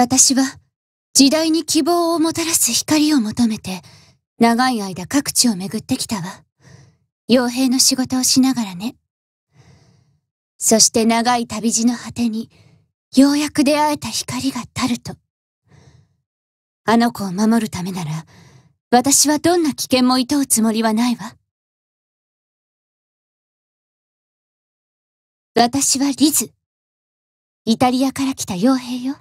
私は時代に希望をもたらす光を求めて長い間各地を巡ってきたわ。傭兵の仕事をしながらね。そして長い旅路の果てにようやく出会えた光がタルト。あの子を守るためなら私はどんな危険も厭うつもりはないわ。私はリズ。イタリアから来た傭兵よ。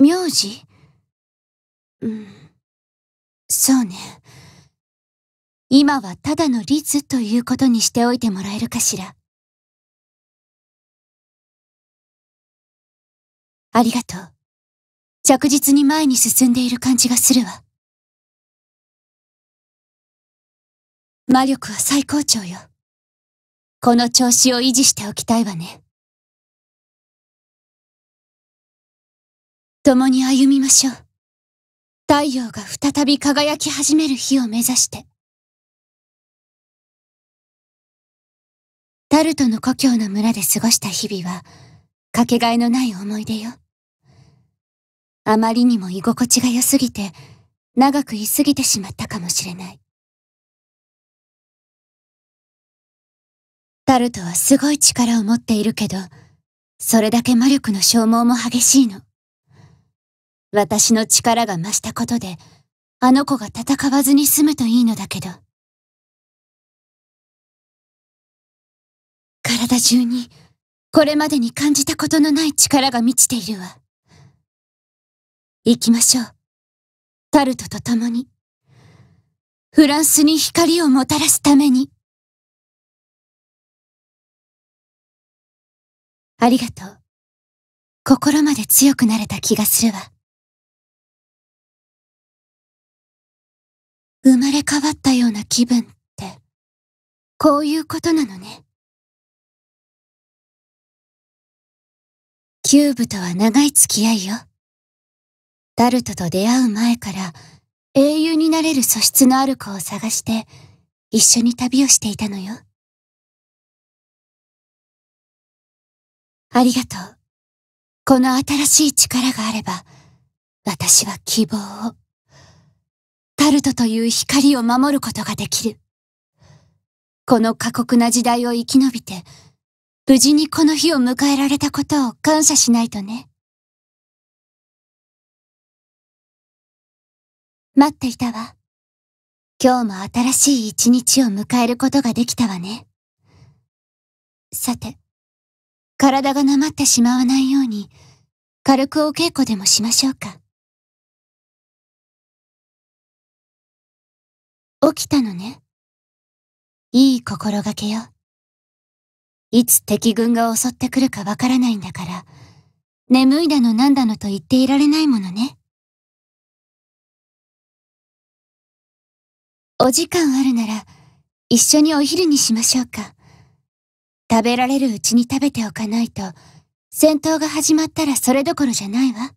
名字うん。そうね。今はただのリズということにしておいてもらえるかしら。ありがとう。着実に前に進んでいる感じがするわ。魔力は最高潮よ。この調子を維持しておきたいわね。共に歩みましょう。太陽が再び輝き始める日を目指して。タルトの故郷の村で過ごした日々は、かけがえのない思い出よ。あまりにも居心地が良すぎて、長く居すぎてしまったかもしれない。タルトはすごい力を持っているけど、それだけ魔力の消耗も激しいの。私の力が増したことで、あの子が戦わずに済むといいのだけど。体中に、これまでに感じたことのない力が満ちているわ。行きましょう。タルトと共に。フランスに光をもたらすために。ありがとう。心まで強くなれた気がするわ。生まれ変わったような気分って、こういうことなのね。キューブとは長い付き合いよ。タルトと出会う前から英雄になれる素質のある子を探して一緒に旅をしていたのよ。ありがとう。この新しい力があれば私は希望を。タルトという光を守ることができる。この過酷な時代を生き延びて、無事にこの日を迎えられたことを感謝しないとね。待っていたわ。今日も新しい一日を迎えることができたわね。さて、体がなまってしまわないように、軽くお稽古でもしましょうか。起きたのね。いい心がけよ。いつ敵軍が襲ってくるかわからないんだから、眠いだのなんだのと言っていられないものね。お時間あるなら、一緒にお昼にしましょうか。食べられるうちに食べておかないと、戦闘が始まったらそれどころじゃないわ。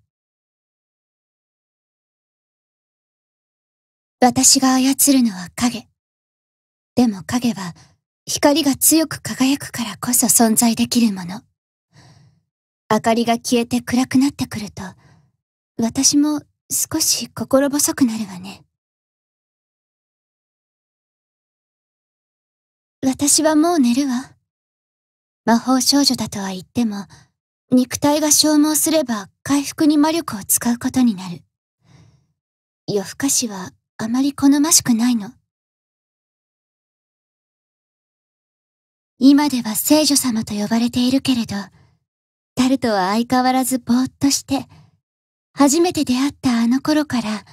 私が操るのは影。でも影は光が強く輝くからこそ存在できるもの。明かりが消えて暗くなってくると、私も少し心細くなるわね。私はもう寝るわ。魔法少女だとは言っても、肉体が消耗すれば回復に魔力を使うことになる。夜更かしはあまり好ましくないの。今では聖女様と呼ばれているけれど、タルトは相変わらずぼーっとして、初めて出会ったあの頃から、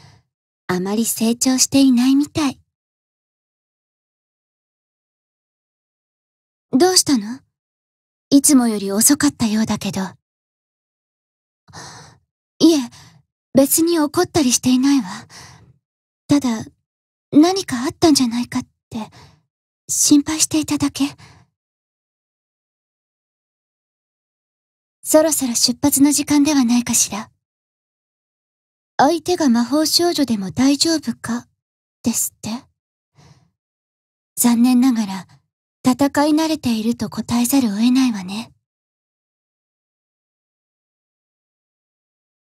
あまり成長していないみたい。どうしたのいつもより遅かったようだけど。いえ、別に怒ったりしていないわ。ただ、何かあったんじゃないかって、心配していただけ。そろそろ出発の時間ではないかしら。相手が魔法少女でも大丈夫か、ですって。残念ながら、戦い慣れていると答えざるを得ないわね。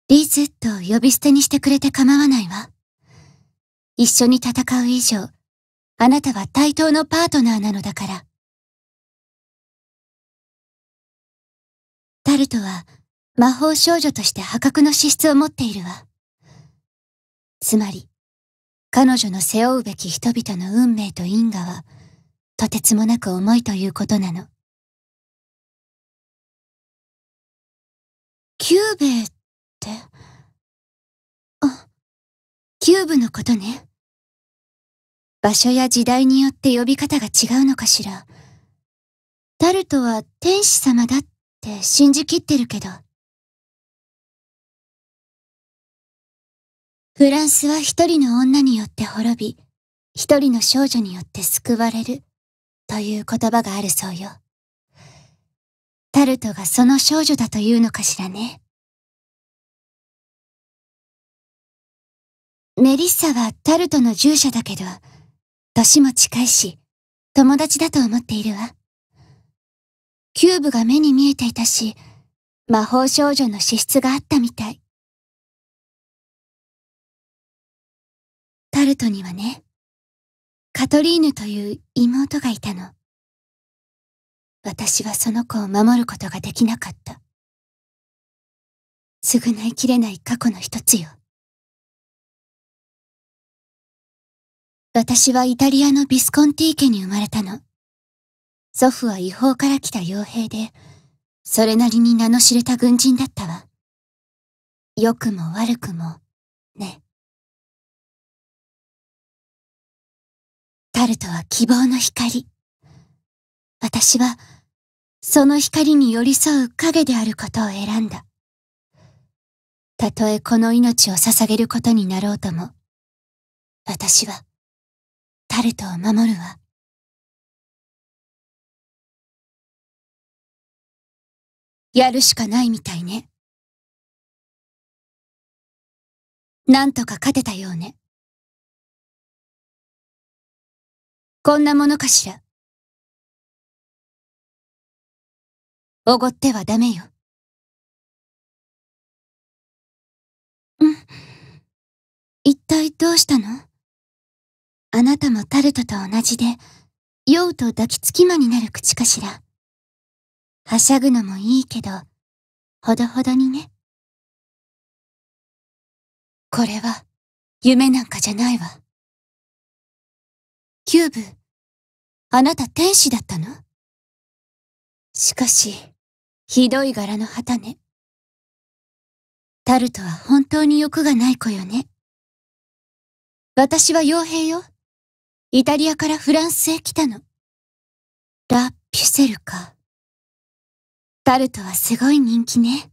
リズと呼び捨てにしてくれて構わないわ。一緒に戦う以上、あなたは対等のパートナーなのだから。タルトは魔法少女として破格の資質を持っているわ。つまり、彼女の背負うべき人々の運命と因果は、とてつもなく重いということなの。キューベイって、キューブのことね。場所や時代によって呼び方が違うのかしら。タルトは天使様だって信じきってるけど。フランスは一人の女によって滅び、一人の少女によって救われる、という言葉があるそうよ。タルトがその少女だというのかしらね。メリッサはタルトの従者だけど、歳も近いし、友達だと思っているわ。キューブが目に見えていたし、魔法少女の資質があったみたい。タルトにはね、カトリーヌという妹がいたの。私はその子を守ることができなかった。償いきれない過去の一つよ。私はイタリアのビスコンティー家に生まれたの。祖父は違法から来た傭兵で、それなりに名の知れた軍人だったわ。良くも悪くも、ね。タルトは希望の光。私は、その光に寄り添う影であることを選んだ。たとえこの命を捧げることになろうとも、私は、タルトを守るわ。やるしかないみたいね。なんとか勝てたようね。こんなものかしら。おごってはダメよ。うん。一体どうしたのあなたもタルトと同じで、酔うと抱きつき魔になる口かしら。はしゃぐのもいいけど、ほどほどにね。これは、夢なんかじゃないわ。キューブ、あなた天使だったのしかし、ひどい柄の旗ね。タルトは本当に欲がない子よね。私は傭兵よ。イタリアからフランスへ来たの。ラ・ピュセルか。タルトはすごい人気ね。